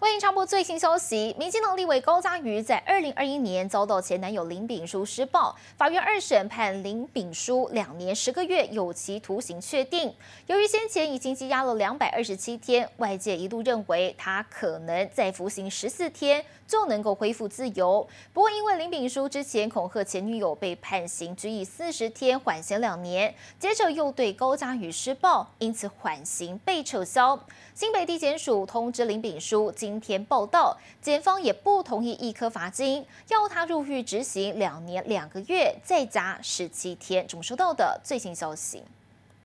欢迎长播最新消息，民进党立委高嘉瑜在二零二一年遭到前男友林炳书施暴，法院二审判林炳书两年十个月有期徒刑确定。由于先前已经羁押了两百二十七天，外界一度认为他可能再服刑十四天就能够恢复自由。不过，因为林炳书之前恐吓前女友被判刑，拘役四十天缓刑两年，接着又对高嘉瑜施暴，因此缓刑被撤销。新北地检署通知林炳书。今天报道，检方也不同意一颗罚金，要他入狱执行两年两个月，再加十七天。怎么收到的最新消息？